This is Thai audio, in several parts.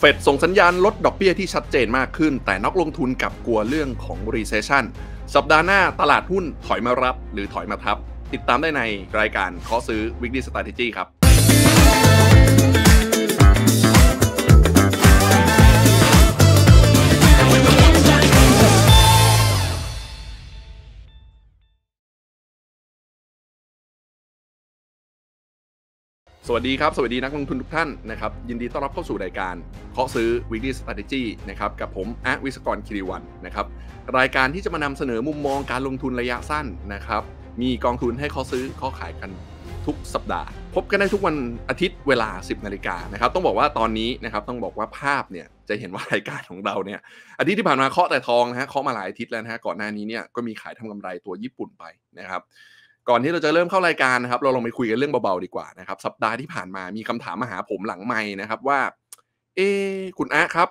เฟดส่งสัญญาณลดดอกเบี้ยที่ชัดเจนมากขึ้น แต่นักลงทุนกับกลัวเรื่องของ Recession สัปดาห์หน้าตลาดหุ้นถอยมารับหรือถอยมาทับ ติดตามได้ในรายการขอซื้อ Weekly Strategy ครับสวัสดีครับ สวัสดีนักลงทุนทุกท่านนะครับยินดีต้อนรับเข้าสู่รายการเคาะซื้อ weekly strategy นะครับกับผมอาวิศกรคิริวันนะครับรายการที่จะมานำเสนอมุมมองการลงทุนระยะสั้นนะครับมีกองทุนให้เคาะซื้อเคาะขายกันทุกสัปดาห์ พบกันได้ทุกวันอาทิตย์เวลา 10นาฬิกานะครับต้องบอกว่าตอนนี้นะครับต้องบอกว่าภาพเนี่ยจะเห็นว่ารายการของเราเนี่ยอาทิตย์ที่ผ่านมาเคาะแต่ทองนะฮะเคาะมาหลายอาทิตย์แล้วนะฮะก่อนหน้านี้เนี่ยก็มีขายทำกำไรตัวญี่ปุ่นไปนะครับก่อนที่เราจะเริ่มเข้ารายการนะครับ เราลองไปคุยกันเรื่องเบาๆดีกว่านะครับสัปดาห์ที่ผ่านมามีคำถามมาหาผมหลังไม่นะครับว่าเอคุณอะครับ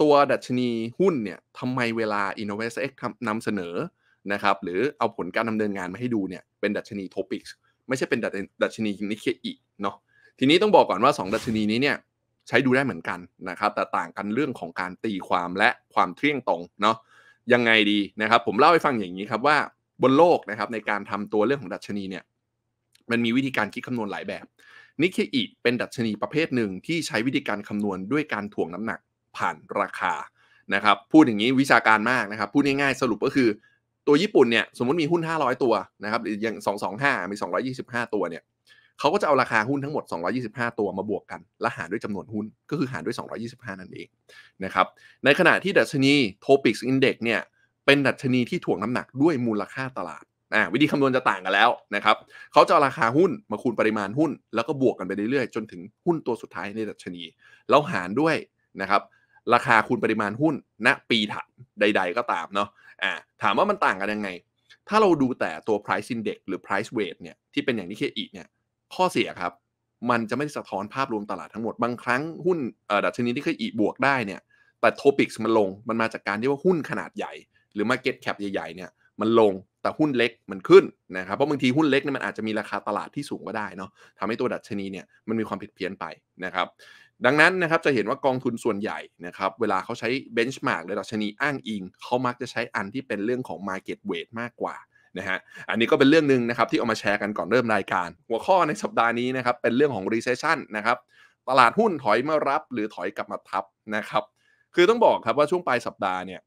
ตัวดัชนีหุ้นเนี่ยทำไมเวลา i n n o v a t e x นำเสนอนะครับ หรือเอาผลการดำเนินงานมาให้ดูเนี่ยเป็นดัชนี Topics ไม่ใช่เป็นดัชนีนิเคอกเนาะทีนี้ต้องบอกก่อนว่า 2 ดัชนีนี้เนี่ยใช้ดูได้เหมือนกันนะครับแต่ต่างกันเรื่องของการตีความและความเที่ยงตรงเนาะยังไงดีนะครับ ผมเล่าให้ฟังอย่างนี้ครับว่าบนโลกนะครับในการทำตัวเรื่องของดัชนีเนี่ยมันมีวิธีการคิดคำนวณหลายแบบนิเคอีเป็นดัชนีประเภทหนึ่งที่ใช้วิธีการคำนวณด้วยการถ่วงน้ำหนักผ่านราคานะครับพูดอย่างนี้วิชาการมากนะครับพูดง่ายๆสรุปก็คือ ตัวญี่ปุ่นเนี่ยสมมติมีหุ้น 500 ตัวนะครับหรืออย่าง 225 มี 225 ตัวเนี่ยเขาก็จะเอาราคาหุ้นทั้งหมด 225 ตัวมาบวกกัน และหารด้วยจำนวนหุ้น ก็คือหารด้วย 225 นั่นเองนะครับในขณะที่ดัชนี Topics Index เนี่ยเป็นดัชนีที่ถ่วงน้ำหนักด้วยมูลค่าตลาดอ่าวิธีคำนวณจะต่างกันแล้วนะครับเขาจะราคาหุ้นมาคูณปริมาณหุ้น แล้วก็บวกกันไปเรื่อยๆ จนถึงหุ้นตัวสุดท้ายในดัชนี แล้วหารด้วยนะครับราคาคูณปริมาณหุ้น ณ ปีถัดใดๆก็ตามเนาะอ่าถามว่ามันต่างกันยังไง ถ้าเราดูแต่ตัว price index หรือ price weight เนี่ยที่เป็นอย่างนี้แค่อีกเนี่ย ข้อเสียครับมันจะไม่สะท้อนภาพรวมตลาดทั้งหมดบางครั้งหุ้นดัชนีที่เคยอีบวกได้เนี่ยแต่ topics มันลงมันมาจากการที่ว่าหุ้นขนาดใหญ่หรือ Market Cap ใหญ่ๆเนี่ยมันลงแต่หุ้นเล็กมันขึ้นนะครับเพราะบางทีหุ้นเล็กเนี่ยมันอาจจะมีราคาตลาดที่สูงก็ได้เนาะทำให้ตัวดัชนีเนี่ยมันมีความผิดเพี้ยนไปนะครับดังนั้นนะครับจะเห็นว่ากองทุนส่วนใหญ่นะครับเวลาเขาใช้เบนช์แม็กหรือดัชนีอ้างอิง เขามักจะใช้อันที่เป็นเรื่องของ Market Weight มากกว่านะฮะอันนี้ก็เป็นเรื่องหนึ่งนะครับที่เอามาแชร์กันก่อนเริ่มรายการ หัวข้อในสัปดาห์นี้นะครับเป็นเรื่องของ Recession นะครับตลาดหุ้นถอยมารับ หรือถอยกลับมาทับนะครับ คือต้องบอกครับว่าช่วงปลายสัปดาห์เนี่ย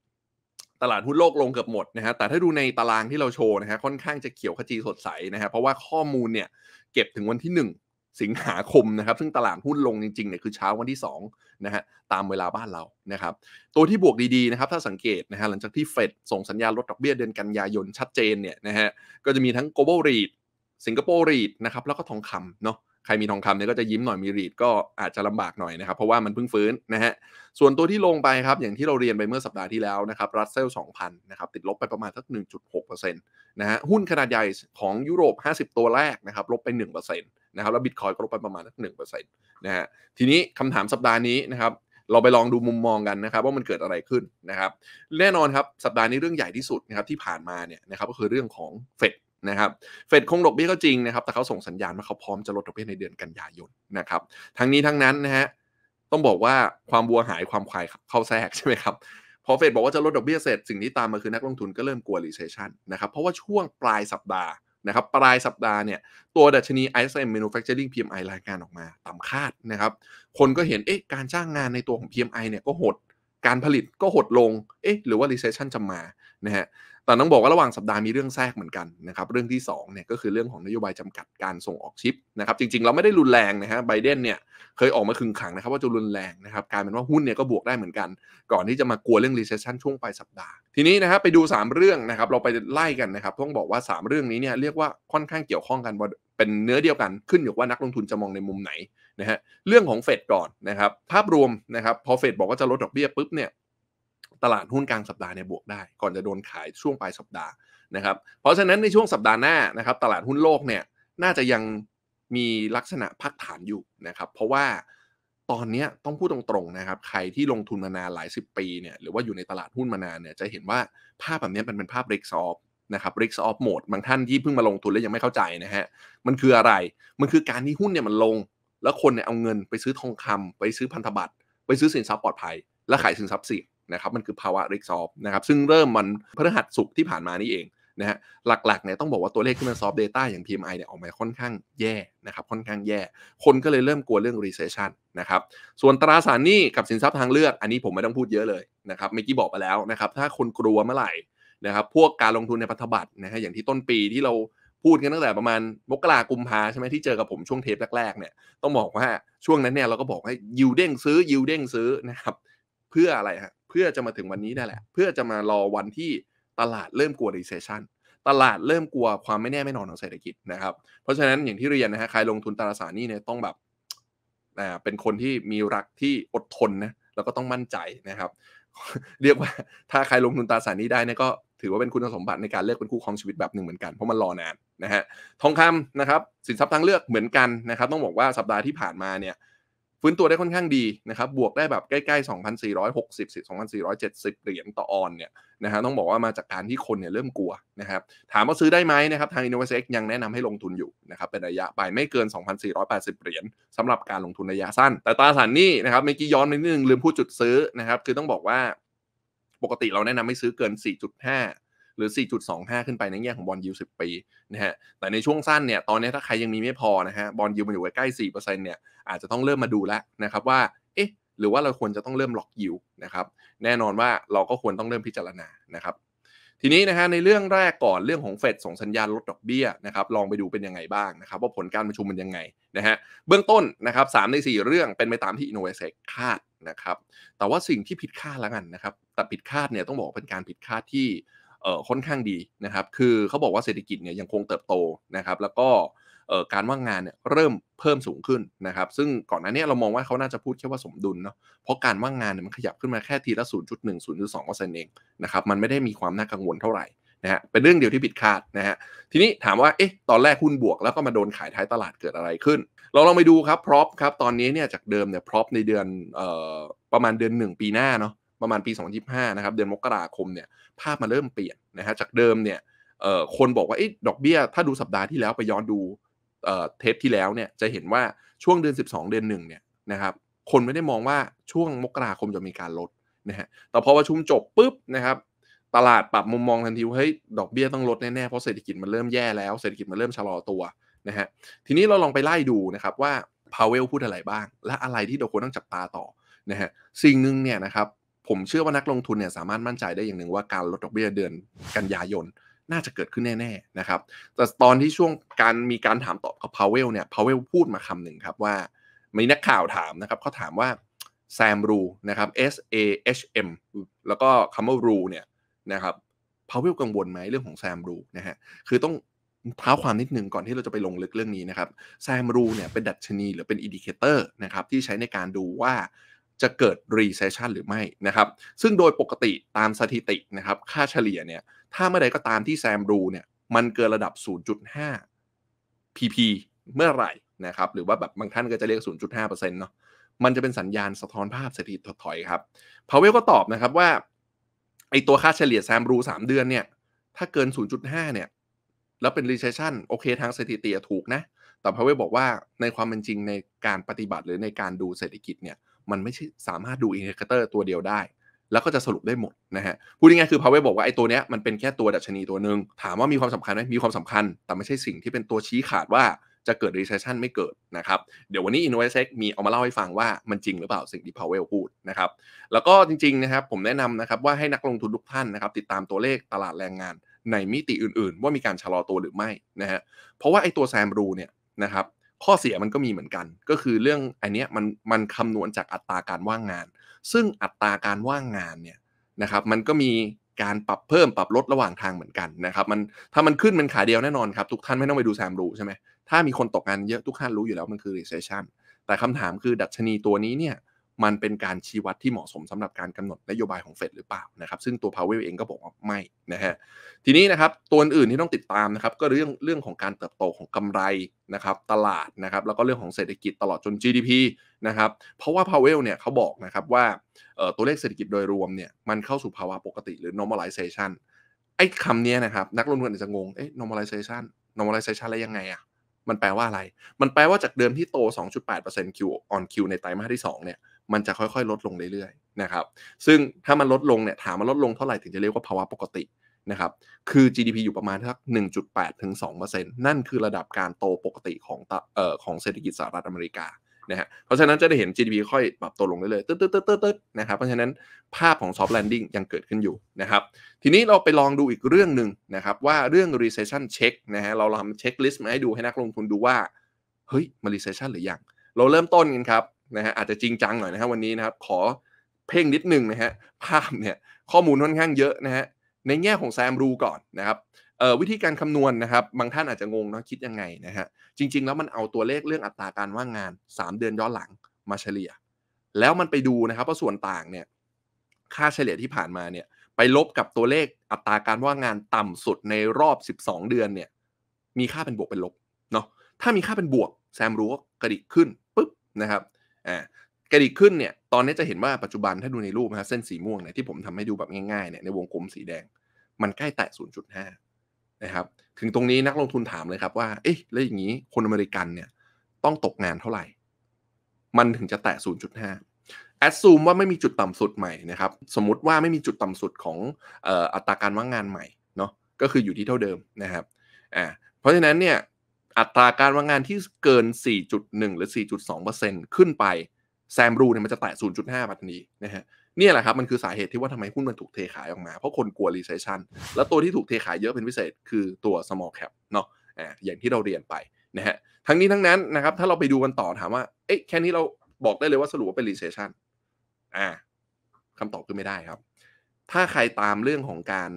ตลาดหุ้นโลกลงเกือบหมดนะฮะ แต่ถ้าดูในตารางที่เราโชว์นะฮะ ค่อนข้างจะเขียวขจีสดใสนะฮะ เพราะว่าข้อมูลเนี่ยเก็บถึงวันที่ 1 สิงหาคมนะครับ ซึ่งตลาดหุ้นลงจริงๆเนี่ยคือเช้าวันที่2นะฮะ ตามเวลาบ้านเรา นะครับ ตัวที่บวกดีๆนะครับ ถ้าสังเกตนะฮะหลังจากที่เฟดส่งสัญญาลดดอกเบี้ยเดือนกันยายนชัดเจนเนี่ยนะฮะ ก็จะมีทั้ง global r a t สิงคโปร์รีดนะครับ แล้วก็ทองคำเนาะใครมีทองคำเนี่ยก็จะยิ้มหน่อยมีรีดก็อาจจะลำบากหน่อยนะครับเพราะว่ามันเพิ่งฟื้นนะฮะส่วนตัวที่ลงไปครับอย่างที่เราเรียนไปเมื่อสัปดาห์ที่แล้วนะครับรัสเซล 2,000 นะครับติดลบไปประมาณสัก 1.6%นะฮะหุ้นขนาดใหญ่ของยุโรป 50 ตัวแรกนะครับลบไป1%นะครับแล้วบิตคอยก็ลบไปประมาณสัก1%นะฮะทีนี้คำถามสัปดาห์นี้นะครับเราไปลองดูมุมมองกันนะครับว่ามันเกิดอะไรขึ้นนะครับแน่นอนครับสัปดาห์นี้เรื่องใหญ่ที่สุดนะครับที่ผ่านมาเนี่ยนะครับก็คือเรื่องของเฟดนะครับเฟดคงดอกเบี้ยก็จริงนะครับแต่เขาส่งสัญญาณว่าเขาพร้อมจะลดดอกเบี้ยในเดือนกันยายนนะครับทั้งนี้ทั้งนั้นนะฮะต้องบอกว่าความบัวหายความควายเข้าแทรกใช่ไหมครับพอเฟดบอกว่าจะลดดอกเบี้ยเสร็จสิ่งที่ตามมาคือนักลงทุนก็เริ่มกลัวรีเซชชันนะครับเพราะว่าช่วงปลายสัปดาห์นะครับปลายสัปดาห์เนี่ยตัวดัชนี ISM Manufacturing PMI รายงานออกมาต่ำคาดนะครับคนก็เห็นเอ๊ะการจ้างงานในตัวของ PMI เนี่ยก็หดการผลิตก็หดลง เอ๊ะ หรือว่า recession จะมา นะฮะ แต่ต้องบอกว่าระหว่างสัปดาห์มีเรื่องแทรกเหมือนกันนะครับ เรื่องที่2เนี่ยก็คือเรื่องของนโยบายจำกัดการส่งออกชิปนะครับ จริง ๆ เราไม่ได้รุนแรงนะฮะ ไบเดนเนี่ยเคยออกมาคึงขังนะครับ ว่าจะรุนแรงนะครับกลายเป็นว่าหุ้นเนี่ยก็บวกได้เหมือนกัน ก่อนที่จะมากลัวเรื่อง recession ช่วงปลายสัปดาห์ ทีนี้นะครับไปดู 3 เรื่องนะครับ เราไปไล่กันนะครับต้องบอกว่า 3 เรื่องนี้เนี่ยเรียกว่าค่อนข้างเกี่ยวข้องกันเป็นเนื้อเดียวกัน ขึ้นอยู่ว่านักลงทุนจะมองในมุมไหนนะฮะเรื่องของเฟดก่อนนะครับภาพรวมนะครับพอเฟดบอกว่าจะลดดอกเบี้ยปุ๊บเนี่ยตลาดหุ้นกลางสัปดาห์เนี่ยบวกได้ ก่อนจะโดนขายช่วงปลายสัปดาห์นะครับเพราะฉะนั้นในช่วงสัปดาห์หน้านะครับ ตลาดหุ้นโลกเนี่ยน่าจะยังมีลักษณะพักฐานอยู่นะครับเพราะว่าตอนนี้ต้องพูดตรงๆนะครับใครที่ลงทุนมานานหลายสิบปีเนี่ยหรือว่าอยู่ในตลาดหุ้นมานานเนี่ยจะเห็นว่าภาพแบบนี้มันเป็นภาพริกซอฟนะครับริกซ์ออฟโหมดบางท่านที่เพิ่งมาลงทุนแล้วยังไม่เข้าใจนะฮะมันคืออะไรมันคือการที่หุ้นเนี่ยมันลงแล้วคนเนี่ยเอาเงินไปซื้อทองคำไปซื้อพันธบัตรไปซื้อสินทรัพย์ปลอดภัย และขายสินทรัพย์เสี่ยงนะครับมันคือภาวะริกซอฟนะครับซึ่งเริ่มมันพฤหัสสุกที่ผ่านมานี่เองนะฮะหลักๆเนี่ยต้องบอกว่าตัวเลขที่มันซอฟต์เดต้าอย่าง PMI เนี่ยออกมาค่อนข้างแย่นะครับค่อนข้างแย่ คนก็เลยเริ่มกลัวเรื่อง recession นะครับส่วนตราสารหนี้กับสินทรัพย์ทางเลือก อันนี้ผมไม่ต้องพูดเยอะเลยนะครับเมื่อกี้บอกไปแล้วนะครับถ้าคนกลัวเมื่อไหร่นะครับพวกการลงทุนในพันธบัตรนะฮะอย่างที่ต้นปีที่เราพูดกันตั้งแต่ประมาณมกรากุมภาใช่ไหมที่เจอกับผมช่วงเทปแรกๆ เนี่ยต้องบอกว่า ช่วงนั้นเนี่ยเราก็บอกให้ยิวเด้งซื้อยิวเด้งซื้อนะครับเพื่ออะไรฮะเพื่อจะมาถึงวันนี้นั่นแหละเพื่อจะมารอวันที่ตลาดเริ่มกลัวดีเซชันตลาดเริ่มกลัวความไม่แน่ไม่นอนของเศรษฐกิจนะครับ เพราะฉะนั้นอย่างที่เรียนนะฮะใครลงทุนตราสารนี้เนี่ยต้องแบบอ่าเป็นคนที่มีรักที่อดทนนะแล้วก็ต้องมั่นใจนะครับ เรียกว่าถ้าใครลงทุนตราสารนี้ได้เนี่ยก็ถือว่าเป็นคุณสมบัติในการเลือกเป็นคู่ครองชีวิตแบบหนึ่งเหมือนกัน เพราะมันรอนานนะฮะทองคำนะครับสินทรัพย์ทางเลือกเหมือนกันนะครับ ต้องบอกว่าสัปดาห์ที่ผ่านมาเนี่ยฟื้นตัวได้ค่อนข้างดีนะครับบวกได้แบบใกล้ๆ 2,460 2,470 เหรียญต่อออนเนี่ยนะฮะต้องบอกว่ามาจากการที่คนเนี่ยเริ่มกลัวนะครับถามว่าซื้อได้ไหมนะครับทาง i n n o v e x ยังแนะนำให้ลงทุนอยู่นะครับเป็นระยะไปไม่เกิน2,480เหรียญสำหรับการลงทุนระยะสั้น แต่ตราสารนี้นะครับเมื่อกี้ย้อนไปนิดนึงลืมพูดจุดซื้อนะครับคือต้องบอกว่าปกติเราแนะนำไม่ซื้อเกิน 4.5 หรือ 4.25 ขึ้นไปในแง่ของบอลยูสิบปีนะฮะ แต่ในช่วงสั้นเนี่ย ตอนนี้ถ้าใครยังมีไม่พอนะฮะ บอลยูมันอยู่ใกล้ี4%เปอร์เซ็นต์เนี่ย อาจจะต้องเริ่มมาดูแล้วนะครับว่า เอ๊ะ หรือว่าเราควรจะต้องเริ่มล็อกยิวนะครับ แน่นอนว่าเราก็ควรต้องเริ่มพิจารณานะครับ ทีนี้นะฮะ ในเรื่องแรกก่อนเรื่องของเฟดส่งสัญญาณลดดอกเบี้ยนะครับ ลองไปดูเป็นยังไงบ้างนะครับ ว่าผลการประชุมมันยังไงนะฮะ เบื้องต้นนะครับสใน 4 เรื่องเป็นไปตามที่อินโนเวเซคาดนะครับแต่ว่าสิ่งที่ผิดคาดแล้วกันนะครับแต่ผิดคาดเนี่ยต้องบอกเป็นการผิดคาดที่ค่อนข้างดีนะครับคือเขาบอกว่าเศรษฐกิจเนี่ยยังคงเติบโตนะครับแล้วก็การว่างงานเนี่ยเริ่มเพิ่มสูงขึ้นนะครับซึ่งก่อนหน้านี้เรามองว่าเขาน่าจะพูดแค่ว่าสมดุลเนาะเพราะการว่างงานเนี่ยมันขยับขึ้นมาแค่ทีละ0.1 0.2เปอร์เซ็นต์เองนะครับมันไม่ได้มีความน่ากังวลเท่าไหร่นะฮะเป็นเรื่องเดียวที่ผิดคาดนะฮะทีนี้ถามว่าเอ๊ะตอนแรกหุ้นบวก แล้วก็มาโดนขายท้ายตลาดเกิดอะไรขึ้น เราลองไปดูครับพร็อพครับตอนนี้เนี่ยจากเดิมเนี่ยพร็อพในเดือนประมาณเดือน1 ปีหน้าเนาะประมาณปี2025นะครับเดือนมกราคมเนี่ยภาพมาเริ่มเปลี่ยนนะฮะจากเดิมเนี่ยคนบอกว่าอดอกเบี้ยถ้าดูสัปดาห์ที่แล้วไปย้อนดูเทปที่แล้วเนี่ยจะเห็นว่าช่วงเดือน 12 เดือนหนึ่งเนี่ยนะครับคนไม่ได้มองว่าช่วงมกราคมจะมีการลดนะฮะแต่พอประชุมจบปุ๊บนะครับ ตลาดปรับมุมมองทันทีว่าเฮ้ยดอกเบี้ยต้องลดแน่ๆ เพราะเศรษฐกิจมันเริ่มแย่แล้วเศรษฐกิจมันเริ่มชะลอตัวนะฮะทีนี้เราลองไปไล่ดูนะครับว่าพาวเวลพูดอะไรบ้าง และอะไรที่เราควรต้องจับตาต่อนะฮะสิ่งหนึ่งเนี่ยนะครับผมเชื่อว่านักลงทุนเนี่ยสามารถมั่นใจได้อย่างหนึ่งว่าการลดดอกเบี้ยเดือนกันยายน น่าจะเกิดขึ้นแน่ๆนะครับแต่ตอนที่ช่วงการมีการถามตอบกับพาวเวลเนี่ยพาวเวลพูดมาคำหนึ่งครับว่ามีนักข่าวถามนะครับเขาถามว่าแซมรูนะครับ S A H M แล้วก็คำว่ารูเนี่ยนะครับพาวเวลกังวลไหมเรื่องของแซมรูนะฮะคือต้องเท้าความนิดนึงก่อนที่เราจะไปลงลึกเรื่องนี้นะครับแซมรูเนี่ยเป็นดัชนีหรือเป็นอินดิเคเตอร์นะครับที่ใช้ในการดูว่าจะเกิด recession หรือไม่ นะครับ ซึ่งโดยปกติตามสถิตินะครับค่าเฉลี่ยเนี่ย ถ้าเมื่อใดก็ตามที่แซมดูเนี่ยมันเกินระดับ 0.5 pp เมื่อไหร่นะครับหรือว่าแบบบางท่านก็จะเรียก 0.5%เนาะมันจะเป็นสัญญาณสะท้อนภาพเศรษฐกิจถดถอยครับพาวเวลก็ตอบนะครับว่าไอตัวค่าเฉลี่ยแซมดู3 เดือนเนี่ยถ้าเกิน 0.5เนี่ยแล้วเป็น recession โอเคทางสถิติถูกนะแต่พาวเวลบอกว่าในความเป็นจริงในการปฏิบัติหรือในการดูเศรษฐกิจเนี่ยมันไม่ใช่สามารถดูอินดิเคเตอร์ตัวเดียวได้ แล้วก็จะสรุปได้หมดนะฮะพูดง่ายๆคือพาวเวบอกว่าไอ้ตัวเนี้ยมันเป็นแค่ตัวดัชนีตัวหนึ่งถามว่ามีความสำคัญไหมมีความสำคัญ แต่ไม่ใช่สิ่งที่เป็นตัวชี้ขาดว่าจะเกิดรีเซชชันไม่เกิดนะครับเดี๋ยววันนี้อินโนเวชมีเอามาเล่าให้ฟังว่ามันจริงหรือเปล่าสิ่งที่พาว e l l พูดนะครับแล้วก็จริงๆนะครับผมแนะนำนะครับว่าให้นักลงทุนทุกท่านนะครับติดตามตัวเลขตลาดแรงงาน ในมิติอื่นๆ ว่ามีการชะลอตัวหรือไม่นะฮะเพราะว่าไอ้ตัวแซมรูเนี่ยนะครับข้อเสียมันก็มีเหมือนกัน ก็คือเรื่องอันนี้มันมันคำนวณจากอัตราการว่างงาน ซึ่งอัตราการว่างงานเนี่ยนะครับ มันก็มีการปรับเพิ่มปรับลดระหว่างทางเหมือนกันนะครับ มันถ้ามันขึ้นเป็นขาเดียวแน่นอนครับ ทุกท่านไม่ต้องไปดูแซมรู้ใช่ไหมถ้ามีคนตกงานเยอะทุกท่านรู้อยู่แล้วมันคือ recession แต่คำถามคือดัชนีตัวนี้เนี่ยมันเป็นการชี้วัดที่เหมาะสมสำหรับการกำหนดนโยบายของเฟดหรือเปล่านะครับซึ่งตัวพาวเวลเองก็บอกว่าไม่นะฮะทีนี้นะครับตัวอื่นที่ต้องติดตามนะครับก็เรื่องเรื่องของการเติบโตของกำไรนะครับตลาดนะครับแล้วก็เรื่องของเศรษฐกิจตลอดจน GDP นะครับเพราะว่าพาวเวลเนี่ยเขาบอกนะครับว่าตัวเลขเศรษฐกิจโดยรวมเนี่ยมันเข้าสู่ภาวะปกติหรือ normalization ไอ้คำนี้นะครับนักลงทุนอาจจะงงเอ๊ะ normalization normalization อะไรยังไงอะมันแปลว่าอะไร มันแปลว่าจากเดิมที่โต 2.8% Q on Q ในไตรมาสที่2เนี่ยมันจะค่อย ๆ ลดลงเรื่อยๆนะครับ ซึ่งถ้ามันลดลงเนี่ยถามมันลดลงเท่าไหร่ถึงจะเรียกว่าภาวะปกตินะครับ คือ GDP อยู่ประมาณสัก 1.8ถึง2%นั่นคือระดับการโตปกติของเอ่อของเศรษฐกิจสหรัฐอเมริกานะฮะเพราะฉะนั้นจะได้เห็น GDP ค่อยปรับตัวลงเรื่อยๆตึ๊ดตึ๊ดตึ๊ดตึ๊ดนะครับเพราะฉะนั้นภาพของ soft landing ยังเกิดขึ้นอยู่นะครับ ทีนี้เราไปลองดูอีกเรื่องหนึ่งนะครับว่าเรื่อง recession check นะฮะเราทำ checklist มาให้ดูให้นักลงทุนดูว่าเฮ้ยมัน recession หรือยังเราเริ่มต้นกันครับนะฮะอาจจะจริงจังหน่อยนะครับวันนี้นะครับ ขอเพ่งนิดนึงนะฮะภาพเนี่ยข้อมูลค่อนข้างเยอะนะฮะในแง่ของแซมรูก่อนนะครับวิธีการคำนวณนนะครับ บางท่านอาจจะงงนะคิดยังไงนะฮะ จริง ๆแล้วมันเอาตัวเลขเรื่องอัตราการว่างงาน3เดือนย้อนหลังมาเฉลี่ย แล้วมันไปดูนะครับ ว่าส่วนต่างเนี่ยค่าเฉลี่ยที่ผ่านมาเนี่ย ไปลบกับตัวเลขอัตราการว่างงานต่ำสุดในรอบ12 เดือนเนี่ย มีค่าเป็นบวกเป็นลบเนาะถ้ามีค่าเป็นบวกแซมรู้กกระดิกขึ้นปุ๊บนะครับอ่ากระดิกขึ้นเนี่ย ตอนนี้จะเห็นว่าปัจจุบันถ้าดูในรูปนะเส้นสีม่วงเนี่ยที่ผมทำให้ดูแบบง่ายๆเนี่ย ในวงกลมสีแดง มันใกล้แตะ0.5นะครับ ถึงตรงนี้นักลงทุนถามเลยครับว่า เอ๊ะ แล้วอย่างนี้คนอเมริกันเนี่ยต้องตกงานเท่าไหร่ มันถึงจะแตะ0.5แอดซูมว่าไม่มีจุดต่ำสุดใหม่นะครับ สมมติว่าไม่มีจุดต่ำสุดของอัตราการว่างงานใหม่เนาะ ก็คืออยู่ที่เท่าเดิมนะครับ อ่า เพราะฉะนั้นเนี่ยอัตราการว่างงานที่เกิน 4.1 หรือ 4.2%ขึ้นไป แซมรูเนี่ยมันจะแตะ0.5แันนีนะฮะนี่แหละครับ มันคือสาเหตุที่ว่าทำไมหุ้นมันถูกเทขายออกมาเพราะคนกลัวรีเซชชันแล้วตัวที่ถูกเทขายเยอะเป็นพิเศษคือตัว small cap เนาะอ่าอย่างที่เราเรียนไปนะฮะทั้งนี้ทั้งนั้นนะครับ ถ้าเราไปดูกันต่อถามว่าเอ๊ะแค่นี้เราบอกได้เลยว่าสรุปว่าเป็นรีเซชชันอ่าคำตอบคือไม่ได้ครับ ถ้าใครตามเรื่องของการ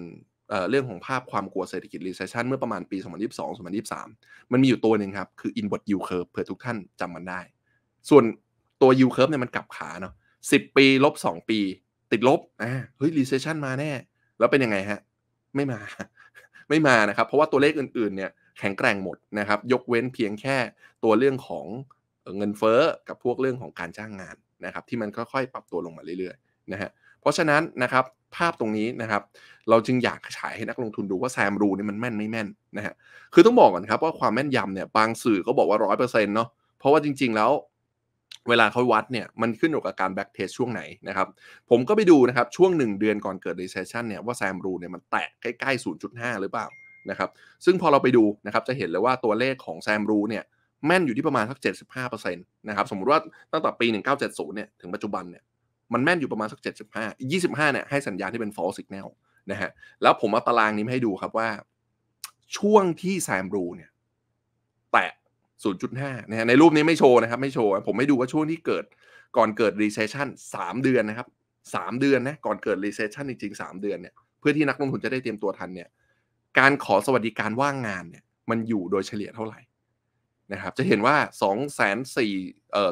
เรื่องของภาพความกลัวเศรษฐกิจ recession เมื่อประมาณปี 2022-2023 มันมีอยู่ตัวหนึ่งครับ คือ inward yield curve เผื่อทุกท่านจำมันได้ ส่วนตัว yield curve เนี่ยมันกลับขาเนาะ 10 ปีลบ 2 ปี ติดลบ อ่าเฮ้ย recession มาแน่ แล้วเป็นยังไงฮะ ไม่มา ไม่มานะครับ เพราะว่าตัวเลขอื่นๆ เนี่ย แข็งแกร่งหมดนะครับ ยกเว้นเพียงแค่ตัวเรื่องของเงินเฟ้อกับพวกเรื่องของการจ้างงานนะครับ ที่มันค่อยๆ ปรับตัวลงมาเรื่อยๆนะฮะ เพราะฉะนั้นนะครับภาพตรงนี้นะครับเราจึงอยากฉายให้นักลงทุนดูว่าแซมรูนี่มันแม่นไม่แม่นนะฮะคือต้องบอกก่อนครับว่าความแม่นยำเนี่ยบางสื่อก็บอกว่าร้อยเปอร์เซ็นต์เนาะเพราะว่าจริงๆแล้วเวลาเขาวัดเนี่ยมันขึ้นอยู่กับการแบ็กเทสช่วงไหนนะครับผมก็ไปดูนะครับช่วงหนึ่งเดือนก่อนเกิดดีเซชันเนี่ยว่าแซมรูเนี่ยมันแตะใกล้ๆ 0.5 หรือเปล่านะครับซึ่งพอเราไปดูนะครับจะเห็นเลยว่าตัวเลขของแซมรูเนี่ยแม่นอยู่ที่ประมาณสัก75%นะครับสมมติว่าตั้งแต่ปี1970เนี่ยถึงปัจจุบันเนี่ยมันแม่นอยู่ประมาณสัก75 25เนี่ยให้สัญญาณที่เป็น false signal นะฮะ แล้วผมเอาตารางนี้มาให้ดูครับว่าช่วงที่แซมบรูเนี่ย แตะ 0.5นะฮะในรูปนี้ไม่โชว์นะครับไม่โชว์ ผมไม่ดูว่าช่วงที่เกิดก่อนเกิด recession 3 เดือนนะครับ3เดือนนะก่อนเกิด recession จริงๆ3เดือนเนี่ยเพื่อที่นักลงทุนจะได้เตรียมตัวทันเนี่ย การขอสวัสดิการว่างงานเนี่ย มันอยู่โดยเฉลี่ยเท่าไหร่นะครับจะเห็นว่า 2 4 4เอ่อ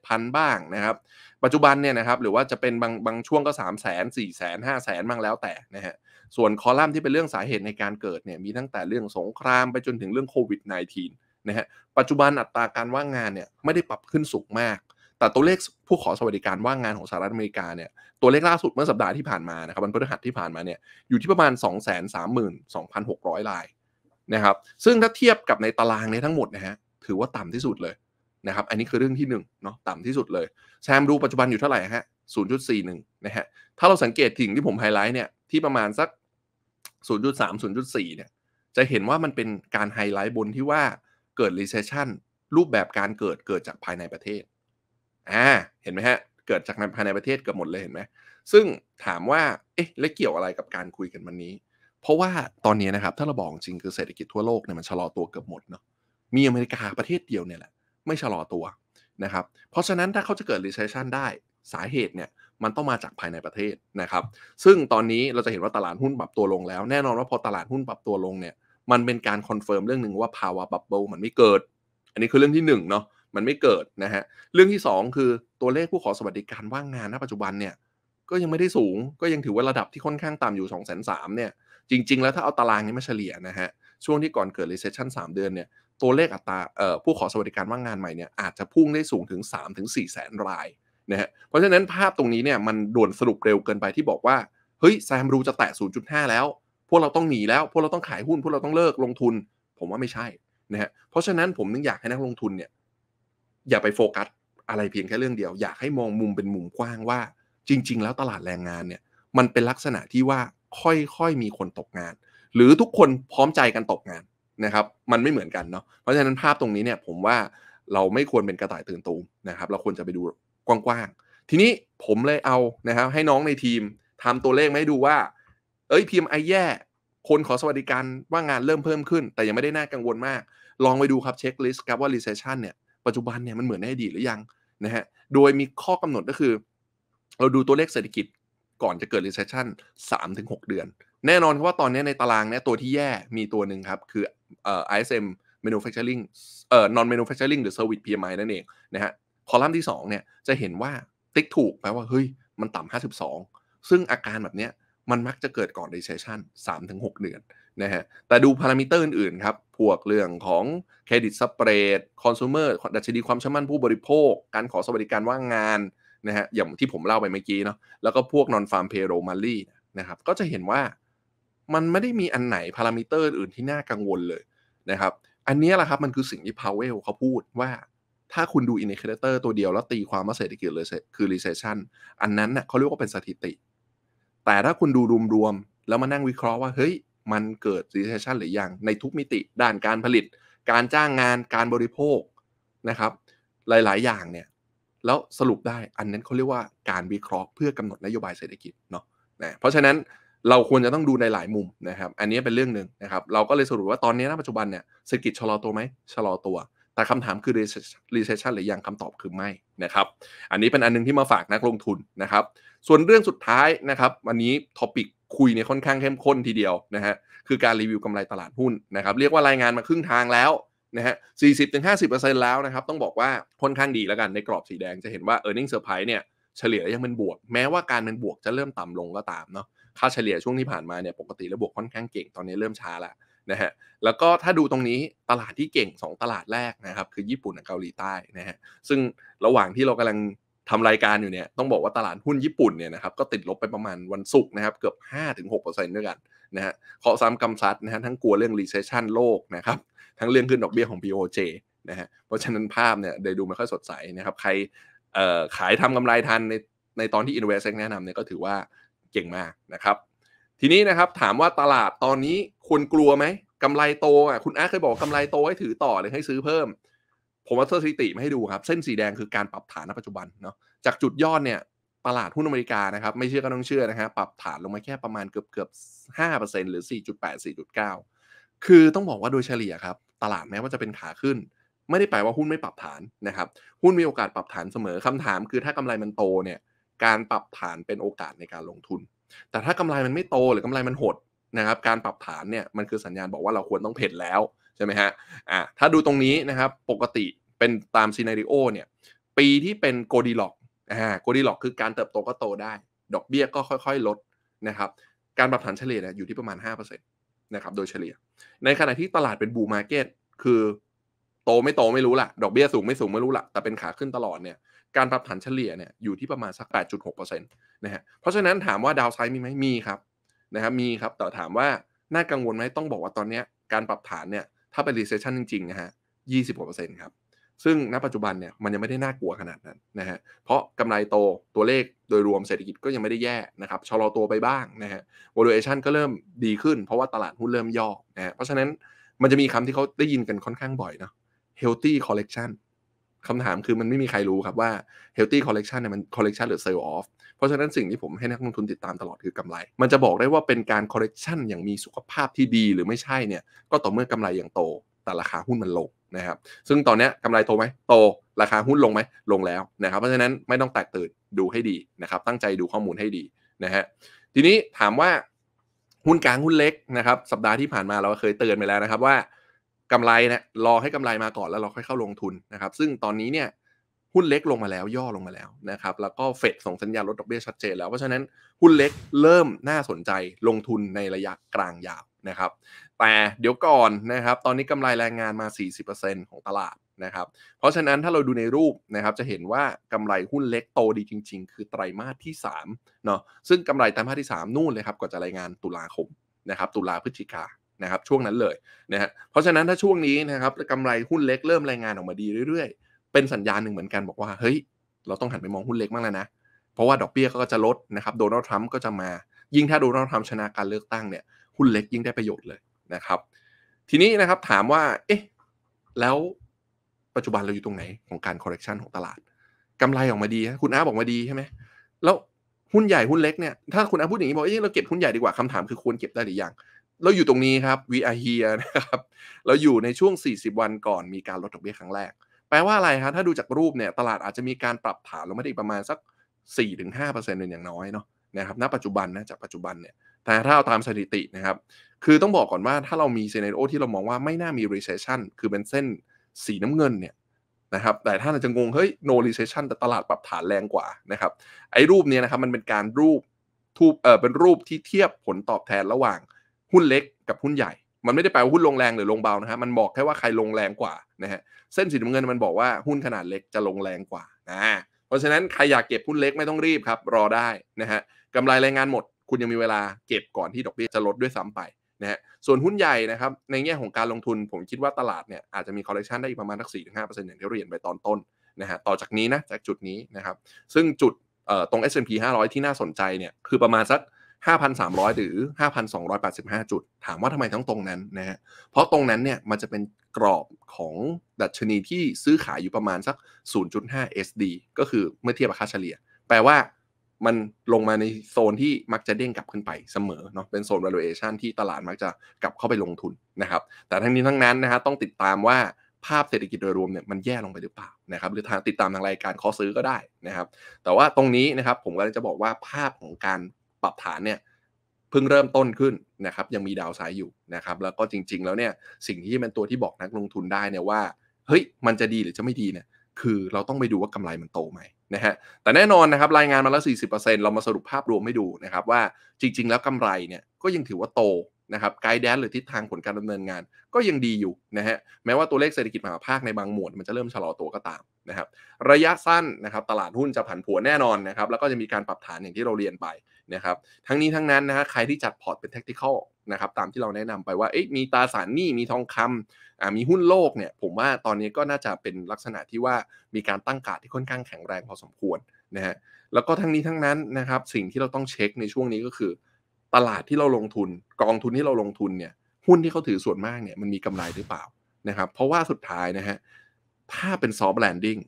47,000บ้างนะครับ ปัจจุบันเนี่ยนะครับ หรือว่าจะเป็นบางบางช่วงก็3แ0 0 0 0 4 0 0 0 0 5 0 0 0 0 บ้างแล้วแต่นะฮะ ส่วนคอลัมน์ที่เป็นเรื่องสาเหตุในการเกิดเนี่ย มีตั้งแต่เรื่องสงครามไปจนถึงเรื่องโควิด -19 นะฮะ ปัจจุบันอัตราการว่างงานเนี่ยไม่ได้ปรับขึ้นสูงมาก แต่ตัวเลขผู้ขอสวัสดิการว่างงานของสหรัฐอเมริกาเนี่ย ตัวเลขล่าสุดเมื่อสัปดาห์ที่ผ่านมานะครับวันพฤหัสที่ผ่านมาเนี่ย อยู่ที่ประมาณ2 3 2 6 0 0รายนะครับ ซึ่งถ้าเทียบกับในตารางในทั้งหมดนะฮะถือว่าต่ำที่สุดเลยนะครับ อันนี้คือเรื่องที่1เนาะต่ำที่สุดเลยแซมดูปัจจุบันอยู่เท่าไหร่ฮะ 0.41นะฮะถ้าเราสังเกตถึงที่ผมไฮไลท์เนี่ยที่ประมาณสัก 0.3 0.4เนี่ย จะเห็นว่ามันเป็นการไฮไลท์บนที่ว่าเกิด recession รูปแบบการเกิดเกิดจากภายในประเทศอ่าเห็นไหมฮะ เกิดจากภายในประเทศเกือบหมดเลยเห็นไหมซึ่งถามว่าเอ๊ะและเกี่ยวอะไรกับการคุยกันวันนี้ เพราะว่าตอนนี้นะครับถ้าเราบอกจริงคือเศรษฐกิจทั่วโลกเนี่ยมันชะลอตัวเกือบหมดเนาะมีอเมริกาประเทศเดียวเนี่ยแหละไม่ชะลอตัวนะครับเพราะฉะนั้นถ้าเขาจะเกิด recession ได้สาเหตุเนี่ยมันต้องมาจากภายในประเทศนะครับซึ่งตอนนี้เราจะเห็นว่าตลาดหุ้นปรับตัวลงแล้วแน่นอนว่าพอตลาดหุ้นปรับตัวลงเนี่ยมันเป็นการคอนเฟิร์มเรื่องหนึ่งว่าภาวะบับเบิลมันไม่เกิด อันนี้คือเรื่องที่1เนาะมันไม่เกิดนะฮะเรื่องที่ 2 คือตัวเลขผู้ขอสวัสดิการว่างงานณปัจจุบันเนี่ยก็ยังไม่ได้สูง ก็ยังถือว่าระดับที่ค่อนข้างต่ำอยู่2องแสนสามเนี่ยจริง ๆ แล้วถ้าเอาตารางนี้มาเฉลี่ยนะฮะช่วงที่ก่อนเกิด recession 3 เดือนเนี่ยตัวเลขอัตราผู้ขอสวัสดิการว่างงานใหม่เนี่ยอาจจะพุ่งได้สูงถึง3ถึง4แสนรายนะฮะเพราะฉะนั้นภาพตรงนี้เนี่ยมันด่วนสรุปเร็วเกินไปที่บอกว่าเฮ้ยแซมรูจะแตะ0.5 แล้ว พวกเราต้องหนีแล้ว พวกเราต้องขายหุ้น พวกเราต้องเลิกลงทุน ผมว่าไม่ใช่นะฮะเพราะฉะนั้นผมนึงอยากให้นักลงทุนเนี่ยอย่าไปโฟกัสอะไรเพียงแค่เรื่องเดียว อยากให้มองมุมเป็นมุมกว้างว่าจริงๆแล้วตลาดแรงงานเนี่ยมันเป็นลักษณะที่ว่าค่อยๆมีคนตกงาน หรือทุกคนพร้อมใจกันตกงานนะครับมันไม่เหมือนกันเนาะเพราะฉะนั้นภาพตรงนี้เนี่ยผมว่าเราไม่ควรเป็นกระต่ายตื่นตูมนะครับ เราควรจะไปดูกว้างๆทีนี้ผมเลยเอานะครับ ให้น้องในทีม ทำตัวเลขมาให้ดูว่า เอ้ยพิมไอแย่ คนขอสวัสดิการว่างงานเริ่มเพิ่มขึ้น แต่ยังไม่ได้น่ากังวลมาก ลองไปดูครับเช็คลิสต์ครับว่า recession เนี่ยปัจจุบันเนี่ยมันเหมือนในอดีตหรือยังนะฮะโดยมีข้อกำหนดก็คือ เราดูตัวเลขเศรษฐกิจก่อนจะเกิด recession 3-6เดือน แน่นอนครับว่าตอนนี้ในตารางเนี่ยตัวที่แย่มีตัวหนึ่งครับคือเอ่อ ISM manufacturing เอ่อ non manufacturing หรือ service PMI นั่นเองนะฮะคอลัมน์ที่2เนี่ยจะเห็นว่า ติ๊กถูกแปลว่าเฮ้ยมันต่ำ52 ซึ่งอาการแบบเนี้ยมันมักจะเกิดก่อน recession 3-6เดือนนะฮะแต่ดูพารามิเตอร์อื่นๆครับ พวกเรื่องของเครดิตสเปรดคอน sumer ดัชนีความเชื่อมั่นผู้บริโภค การขอสวัสดิการว่างงานนะฮะอย่างที่ผมเล่าไปเมื่อกี้เนาะแล้วก็พวก non farm payroll m o n y นะครับก็จะเห็นว่ามันไม่ได้มีอันไหน พารามิเตอร์อื่นที่น่ากังวลเลยนะครับ อันนี้แหละครับ มันคือสิ่งที่พาวเวลเขาพูดว่าถ้าคุณดูอินดิเคเตอร์ตัวเดียวแล้วตีความว่าเศรษฐกิจเลยคือรีเซชชันอันนั้นเนะ่ยเขาเรียกว่าเป็นสถิติ แต่ถ้าคุณดูรวมๆ แล้วมานั่งวิเคราะห์ว่าเฮ้ยมันเกิดรีเซชชันหรือยัง ในทุกมิติด้านการผลิต การจ้างงาน การบริโภคนะครับ หลายๆ อย่างเนี่ยแล้วสรุปได้อันนั้นเขาเรียกว่าการวิเคราะห์เพื่อกำหนดนโยบายเศรษฐกิจเนาะนะเพราะฉะนั้นเราควรจะต้องดูในหลายมุมนะครับ อันนี้เป็นเรื่องหนึ่งนะครับ เราก็เลยสรุปว่าตอนนี้ ณปัจจุบันเนี่ยเศรษฐกิจชะลอตัวไหม ชะลอตัว แต่คำถามคือ recession หรือยังคำตอบคือไม่นะครับ อันนี้เป็นอันนึงที่มาฝากนักลงทุนนะครับ ส่วนเรื่องสุดท้ายนะครับวันนี้ท็อปิกคุยเนี่ยค่อนข้างเข้มข้นทีเดียวนะฮะ คือการรีวิวกำไรตลาดหุ้นนะครับเรียกว่ารายงานมาครึ่งทางแล้วนะฮะ 40-50%แล้วนะครับต้องบอกว่าค่อนข้างดีแล้วกันในกรอบสีแดงจะเห็นว่า e a r n i n g surprise เนี่ยเฉลี่ยยังเป็นบวก แม้ว่าการเป็นบวกจะเริ่มต่ำลงก็ตามเนาะค่าเฉลี่ยช่วงที่ผ่านมาเนี่ยปกติระบบค่อนข้างเก่งตอนนี้เริ่มช้าละนะฮะแล้วก็ถ้าดูตรงนี้ตลาดที่เก่ง 2 ตลาดแรกนะครับคือญี่ปุ่นกับเกาหลีใต้นะฮะซึ่งระหว่างที่เรากำลังทำรายการอยู่เนี่ยต้องบอกว่าตลาดหุ้นญี่ปุ่นเนี่ยนะครับก็ติดลบไปประมาณวันศุกร์นะครับเกือบ 5-6%ด้วยกันนะฮะขอซ้ำกำซัดนะฮะทั้งกลัวเรื่อง recession โลกนะครับทั้งเรื่องขึ้นดอกเบี้ยของ BOJ นะฮะเพราะฉะนั้นภาพเนี่ยเดยดูไม่ค่อยสดใสนะครับใครขายทำกำไรทันในในตอนที่ Invest แนะนำเนี่ยก็ถือว่าเก่งมากนะครับ ทีนี้นะครับ ถามว่าตลาดตอนนี้ควรกลัวไหมกำไรโตอ่ะคุณอาร์เคยบอกกำไรโตให้ถือต่อหรือให้ซื้อเพิ่ม ผมว่าสถิติมาให้ดูครับ เส้นสีแดงคือการปรับฐานในปัจจุบันเนาะจากจุดยอดเนี่ยตลาดหุ้นอเมริกานะครับไม่เชื่อก็ต้องเชื่อนะฮะปรับฐานลงมาแค่ประมาณเกือบเกือบ5%หรือ 4.8-4.9 คือต้องบอกว่าโดยเฉลี่ยครับตลาดแม้ว่าจะเป็นขาขึ้น ไม่ได้แปลว่าหุ้นไม่ปรับฐานนะครับหุ้นมีโอกาสปรับฐานเสมอคำถาม คือถ้ากำไรมันโตเนี่ยการปรับฐานเป็นโอกาสในการลงทุน แต่ถ้ากำไรมันไม่โตหรือกำไรมันหดนะครับ การปรับฐานเนี่ยมันคือสัญญาณบอกว่าเราควรต้องเพดแล้วใช่ไหมฮะ อ่าถ้าดูตรงนี้นะครับ ปกติเป็นตามซีนารีโอเนี่ย ปีที่เป็นโกดีล็อกอ่าโกดีล็อกคือการเติบโตก็โตได้ ดอกเบี้ยก็ค่อยๆลดนะครับ การปรับฐานเฉลี่ยอยู่ที่ประมาณ5%นะครับโดยเฉลี่ย ในขณะที่ตลาดเป็นบูมมาร์เก็ตคือโตไม่โตไม่รู้ละดอกเบี้ยสูงไม่สูงไม่รู้ละแต่เป็นขาขึ้นตลอดเนี่ยการปรับฐานเฉลี่ยเนี่ยอยู่ที่ประมาณสัก 8.6%นะฮะ เพราะฉะนั้นถามว่าดาวไซด์มีไหม มีครับนะครับ มีครับ แต่ถามว่าน่ากังวลไหมต้องบอกว่าตอนนี้การปรับฐานเนี่ยถ้าเป็น recession จริง ๆ นะฮะ20กว่าเปอร์เซ็นต์ครับ ซึ่งณปัจจุบันเนี่ยมันยังไม่ได้น่ากลัวขนาดนั้นนะฮะ เพราะกำไรโต ตัวเลขโดยรวมเศรษฐกิจก็ยังไม่ได้แย่นะครับชะลอตัวไปบ้างนะฮะ valuation ก็เริ่มดีขึ้น เพราะว่าตลาดหุ้นเริ่มย่อนะฮะเพราะฉะนั้นมันจะมีคำที่เขาได้ยินกันค่อนข้างบ่อยเนาะ healthy collection คำถามคือมันไม่มีใครรู้ครับว่า healthy collection เนี่ยมัน collection หรือ sell off เพราะฉะนั้นสิ่งที่ผมให้นักลงทุนติดตามตลอดคือกำไร มันจะบอกได้ว่าเป็นการ collection อย่างมีสุขภาพที่ดีหรือไม่ใช่เนี่ยก็ต่อเมื่อกำไรอย่างโต แต่ราคาหุ้นมันลงนะครับ ซึ่งตอนนี้กำไรโตไหม โตราคาหุ้นลงไหมลงแล้วนะครับเพราะฉะนั้นไม่ต้องแตกตื่น ดูให้ดีนะครับตั้งใจดูข้อมูลให้ดีนะฮะทีนี้ถามว่าหุ้นกลางหุ้นเล็กนะครับสัปดาห์ที่ผ่านมาเราเคยเตือนไปแล้วนะครับว่ากำไรนะรอให้กำไรมาก่อนแล้วเราค่อยเข้าลงทุนนะครับซึ่งตอนนี้เนี่ยหุ้นเล็กลงมาแล้วย่อลงมาแล้วนะครับแล้วก็เฟดส่งสัญญาณลดดอกเบี้ยชัดเจนแล้วเพราะฉะนั้นหุ้นเล็กเริ่มน่าสนใจลงทุนในระยะกลางยาวนะครับแต่เดี๋ยวก่อนนะครับตอนนี้กำไรแรงงานมา 40%ของตลาดนะครับเพราะฉะนั้นถ้าเราดูในรูปนะครับจะเห็นว่ากำไรหุ้นเล็กโตดีจริง ๆ คือไตรมาสที่3เนาะซึ่งกำไรไตรมาสที่ 3นู่นเลยครับก่อนจะรายงานตุลาคมนะครับตุลาพฤศจิกานะครับช่วงนั้นเลยนะฮะเพราะฉะนั้นถ้าช่วงนี้นะครับกำไรหุ้นเล็กเริ่มรายงานออกมาดีเรื่อยๆ เป็นสัญญาณหนึ่งเหมือนกัน บอกว่าเฮ้ยเราต้องหันไปมองหุ้นเล็กบ้างแล้วนะเพราะว่าดอกเบี้ยก็จะลดนะครับโดนัลด์ทรัมป์ก็จะมายิ่งถ้าโดนัลด์ทรัมป์ชนะการเลือกตั้งเนี่ยหุ้นเล็กยิ่งได้ประโยชน์เลยนะครับทีนี้นะครับถามว่าเอ๊ะแล้วปัจจุบันเราอยู่ตรงไหนของการคอร์เรคชันของตลาดกำไรออกมาดีคุณอาบอกมาดีใช่ไหมแล้วหุ้นใหญ่หุ้นเล็กเนี่ยถ้าคุณอาพูดอย่างนี้บอกเอ๊ะเราเก็บหุ้นใหญ่ดีกว่าคำถามคือควรเก็บได้หรือยังเราอยู่ตรงนี้ครับ we are here นะครับเราอยู่ในช่วง 40 วันก่อนมีการลดดอกเบี้ยครั้งแรก แปลว่าอะไรับถ้าดูจากรูปเนี่ยตลาดอาจจะมีการปรับฐานลงมาได้ประมาณสัก4-5%เป็นอย่างน้อยเนาะนะครับณปัจจุบันนะจากปัจจุบันเนี่ยแต่ถ้าเอาตามสถิตินะครับคือต้องบอกก่อนว่าถ้าเรามีเซนเนโอที่เรามองว่าไม่น่ามี recession คือเป็นเส้นสีน้ำเงินเนี่ยนะครับแต่ถ้าเราจะงงเฮ้ย no recession แต่ตลาดปรับฐานแรงกว่านะครับไอ้รูปเนี่ยนะครับมันเป็นการรูปทูบเออเป็นรูปที่เทียบผลตอบแทนระหว่างหุ้นเล็กกับหุ้นใหญ่ มันไม่ได้แปลว่าหุ้นลงแรงหรือลงเบานะฮะมันบอกแค่ว่าใครลงแรงกว่านะฮะ เส้นสีน้ำเงินมันบอกว่าหุ้นขนาดเล็กจะลงแรงกว่านะ เพราะฉะนั้นใครอยากเก็บหุ้นเล็กไม่ต้องรีบครับรอได้นะฮะกำไรรายงานหมด คุณยังมีเวลาเก็บก่อนที่ดอกเบี้ยจะลดด้วยซ้าไปนะฮะ ส่วนหุ้นใหญ่นะครับ ในแง่ของการลงทุนผมคิดว่าตลาดเนี่ยอาจจะมีคอร์เรคชันได้อีกประมาณสักสี่ถึงห้าเปอร์เซ็นต์อย่างที่เรียนไปตอนต้นนะฮะ ต่อจากนี้นะจากจุดนี้นะครับ ซึ่งจุดตรง S&P 500 ที่น่าสนใจเนี่ยคือประมาณสัก5,300 หรือ 5,285 จุด ถามว่าทำไมต้องตรงนั้นนะฮะ เพราะตรงนั้นเนี่ยมันจะเป็นกรอบของดัชนีที่ซื้อขายอยู่ประมาณสัก 0.5 SD ก็คือเมื่อเทียบกับค่าเฉลี่ย แปลว่ามันลงมาในโซนที่มักจะเด้งกลับขึ้นไปเสมอเนาะเป็นโซน valuation ที่ตลาดมักจะกลับเข้าไปลงทุนนะครับแต่ทั้งนี้ทั้งนั้นนะฮะต้องติดตามว่าภาพเศรษฐกิจโดยรวมเนี่ยมันแย่ลงไปหรือเปล่านะครับหรือทางติดตามทางรายการขอซื้อก็ได้นะครับ แต่ว่าตรงนี้นะครับผมก็จะบอกว่าภาพของการปรับฐานเนี่ยเพิ่งเริ่มต้นขึ้นนะครับยังมีดาวไซด์อยู่นะครับแล้วก็จริงๆ แล้วเนี่ยสิ่งที่เป็นตัวที่บอกนักลงทุนได้เนี่ยว่าเฮ้ยมันจะดีหรือจะไม่ดีเนี่ยคือเราต้องไปดูว่ากำไรมันโตไหมนะฮะแต่แน่นอนนะครับรายงานมาแล้ว40%เรามาสรุปภาพรวมให้ดูนะครับว่าจริงๆ แล้วกำไรเนี่ยก็ยังถือว่าโตนะครับไกด์แดนหรือทิศทางผลการดำเนินงานก็ยังดีอยู่นะฮะแม้ว่าตัวเลขเศรษฐกิจมหาภาคในบางหมวดมันจะเริ่มชะลอตัวก็ตามนะครับระยะสั้นนะครับตลาดหุ้นจะผันผวนแน่นอนนะครับแล้วก็จะมีการปรับฐานอย่างที่เราเรียนไปนะครับทั้งนี้ทั้งนั้นนะฮะใครที่จัดพอร์ตเป็นแท็กติคอลนะครับตามที่เราแนะนำไปว่ามีตราสารหนี้มีทองคำมีหุ้นโลกเนี่ยผมว่าตอนนี้ก็น่าจะเป็นลักษณะที่ว่ามีการตั้งกาดที่ค่อนข้างแข็งแรงพอสมควรนะฮะแล้วก็ทั้งนี้ทั้งนั้นนะครับสิ่งที่เราต้องเช็คในช่วงนี้ก็คือ ตลาดที่เราลงทุน กองทุนที่เราลงทุนเนี่ยหุ้นที่เขาถือส่วนมากเนี่ยมันมีกำไรหรือเปล่านะครับเพราะว่าสุดท้ายนะฮะถ้าเป็นซอฟต์แลนดิ้ง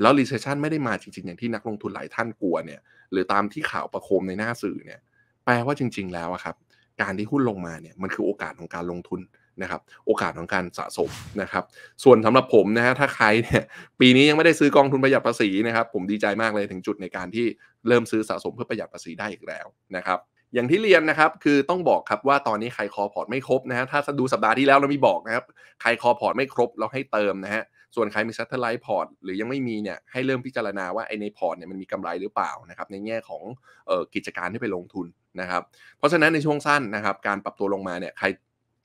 แล้ว recession ไม่ได้มาจริง ๆอย่างที่นักลงทุนหลายท่านกลัวเนี่ยหรือตามที่ข่าวประโคมในหน้าสื่อเนี่ยแปลว่าจริง ๆแล้วครับ การที่หุ้นลงมาเนี่ยมันคือโอกาสของการลงทุนนะครับโอกาสของการสะสมนะครับส่วนสำหรับผมนะฮะถ้าใครเนี่ยปีนี้ยังไม่ได้ซื้อกองทุนประหยัดภาษีนะครับ ผมดีใจมากเลยถึงจุดในการที่เริ่มซื้อสะสมเพื่อประหยัดภาษีได้อีกแล้วนะครับอย่างที่เรียนนะครับคือต้องบอกครับว่าตอนนี้ใครคอพอร์ตไม่ครบนะฮะถ้าดูสัปดาห์ที่แล้วเรามีบอกนะครับใครคอพอร์ตไม่ครบเราให้เติมนะฮะส่วนใครมีซัเทอร์ไลท์พอร์ตหรือยังไม่มีเนี่ยให้เริ่มพิจารณาว่าไอในพอร์ตเนี่ยมันมีกำไรหรือเปล่านะครับในแง่ของออกิจการที่ไปลงทุนนะครับเพราะฉะนั้นในช่วงสั้นนะครับการปรับตัวลงมาเนี่ยใคร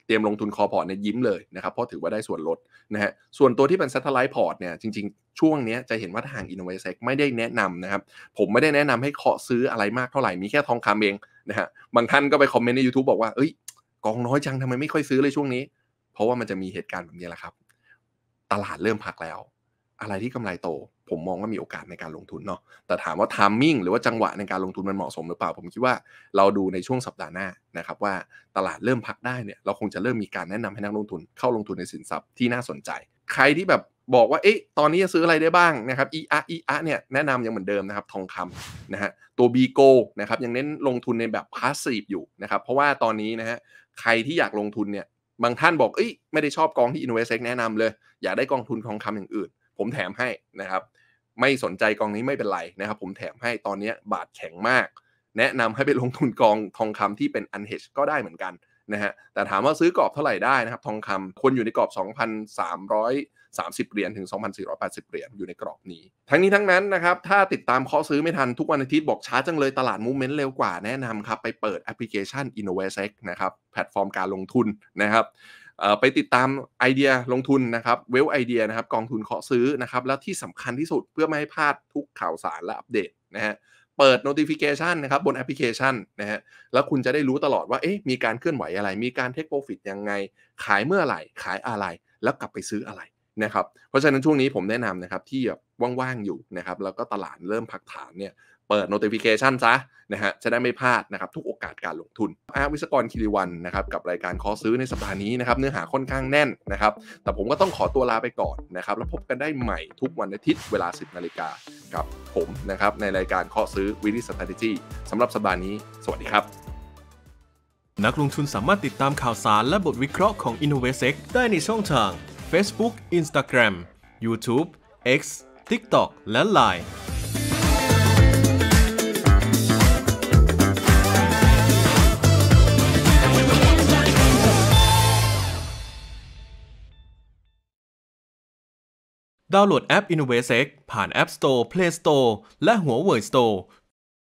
เตรียมลงทุนคอพอร์ตเนี่ยยิ้มเลยนะครับเพราะถือว่าได้ส่วนลดนะฮะส่วนตัวที่เป็นซัเทอร์ไลท์พอร์ตเนี่ยจริงๆ ช่วงนี้จะเห็นว่าทาง i n น o v a s e c ไม่ได้แนะนำนะครับผมไม่ได้แนะนำให้เคาะซื้ออะไรมากเท่าไหร่มีแค่ทองคำเองนะฮะบางท่านก็ไปคอมเมนต์ใน YouTube บอกว่าเอ้ยกองน้อยจังทำไมไม่ค่อยซื้อเลยช่วงนี้ เพราะว่ามันจะมีเหตุการณ์แบบนี้แหละครับตลาดเริ่มพักแล้ว อะไรที่กำไรโตผมมองว่ามีโอกาสในการลงทุนเนาะแต่ถามว่าทามมิ่งหรือว่าจังหวะในการลงทุนมันเหมาะสมหรือเปล่า ผมคิดว่าเราดูในช่วงสัปดาห์หน้านะครับ ว่าตลาดเริ่มพักได้เนี่ยเราคงจะเริ่มมีการแนะนำให้นักลงทุนเข้าลงทุนในสินทรัพย์ที่น่าสนใจ ใครที่แบบบอกว่าเอ๊ะตอนนี้จะซื้ออะไรได้บ้างนะครับอีอะอีอะเนี่ยแนะนำยังเหมือนเดิมนะครับทองคำนะฮะตัวบีโกนะครับยังเน้นลงทุนในแบบพาสซีฟอยู่นะครับเพราะว่าตอนนี้นะฮะใครที่อยากลงทุนเนี่ยบางท่านบอกเอ้ยไม่ได้ชอบกองที่ Investec แนะนำเลย อยากได้กองทุนทองคำอย่างอื่น ผมแถมให้นะครับไม่สนใจกองนี้ไม่เป็นไรนะครับผมแถมให้ตอนนี้บาทแข็งมาก แนะนำให้ไปลงทุนกองทองคำที่เป็น u n h e d g e ก็ได้เหมือนกันนะฮะแต่ถามว่าซื้อกรอบเท่าไหร่ได้นะครับทองคำควรอยู่ในกรอบ 2,300 30 เหรียญถึง 2,480 เหรียญอยู่ในกรอบนี้ ทั้งนี้ทั้งนั้นนะครับถ้าติดตามข้อซื้อไม่ทันทุกวันอาทิตย์บอกช้าจังเลยตลาดมูเมนต์เร็วกว่าแนะนำครับไปเปิดแอปพลิเคชัน i n n o v a t e x นะครับแพลตฟอร์มการลงทุนนะครับไปติดตามไอเดียลงทุนนะครับเวลไอเดียนะครับกองทุนเคาะซื้อนะครับแล้วที่สำคัญที่สุดเพื่อไม่ให้พลาดทุกข่าวสารและอัปเดตนะฮะเปิด notification นะครับบนแอปพลิเคชันนะฮะแล้วคุณจะได้รู้ตลอดว่าเอ๊ะมีการเคลื่อนไหวอะไรมีการเทคโปรฟิตยังไงขายเมื่อไหร่ขายอะไร แล้วกลับไปซื้ออะไรนะครับเพราะฉะนั้นช่วงนี้ผมแนะนำนะครับที่ว่าง ๆ อยู่นะครับแล้วก็ตลาดเริ่มพักฐานเนี่ยเปิด notification ซะนะฮะจะได้ไม่พลาดนะครับทุกโอกาสการลงทุนอาวิศกรคิริวันนะครับกับรายการคอซื้อในสัปดาห์นี้นะครับเนื้อหาค่อนข้างแน่นนะครับแต่ผมก็ต้องขอตัวลาไปก่อนนะครับแล้วพบกันได้ใหม่ทุกวันอาทิตย์ เวลา 10นาฬิกากับผมนะครับในรายการคอซื้อวิธีสตร a t e g ีสำหรับสัปดาห์นี้ สวัสดีครับ นักลงทุนสามารถติดตามข่าวสารและบทวิเคราะห์ของ i n n o v a s e x ได้ในช่องทาง Facebook Instagram YouTube X TikTok และ Line ดาวน์โหลดแอป InnovateX ผ่าน App Store, Play Store และ Huawei Store